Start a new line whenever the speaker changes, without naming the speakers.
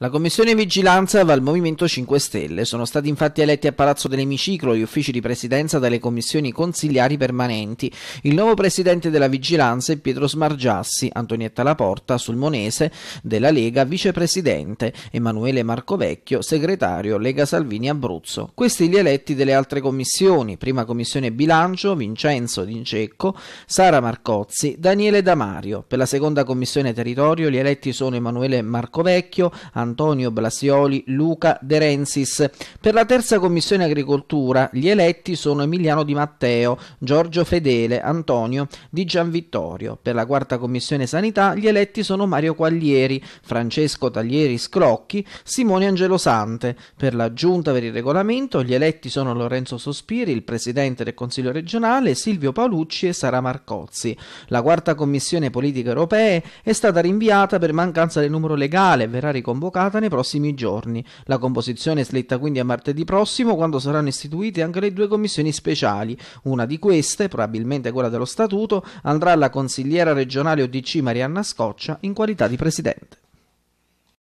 La commissione vigilanza va al Movimento 5 Stelle. Sono stati infatti eletti a Palazzo dell'Emiciclo gli uffici di presidenza dalle commissioni consigliari permanenti. Il nuovo presidente della vigilanza è Pietro Smargiassi, Antonietta Laporta, Sulmonese, della Lega vicepresidente, Emanuele Marcovecchio, segretario Lega Salvini Abruzzo. Questi gli eletti delle altre commissioni, prima commissione bilancio, Vincenzo D'Incecco, Sara Marcozzi, Daniele Damario. Per la seconda commissione territorio gli eletti sono Emanuele Marcovecchio, Antonietta Antonio Blasioli, Luca De Rensis. Per la terza commissione agricoltura gli eletti sono Emiliano Di Matteo, Giorgio Fedele, Antonio Di Gianvittorio. Per la quarta commissione sanità gli eletti sono Mario Quaglieri, Francesco Taglieri Scrocchi, Simone Angelo Sante. Per la giunta per il regolamento gli eletti sono Lorenzo Sospiri, il presidente del Consiglio regionale, Silvio Paolucci e Sara Marcozzi. La quarta commissione politiche europee è stata rinviata per mancanza del numero legale e verrà riconvocata convocata nei prossimi giorni. La composizione è slitta quindi a martedì prossimo, quando saranno istituite anche le due commissioni speciali. Una di queste, probabilmente quella dello Statuto, andrà alla consigliera regionale ODC Marianna Scoccia in qualità di presidente.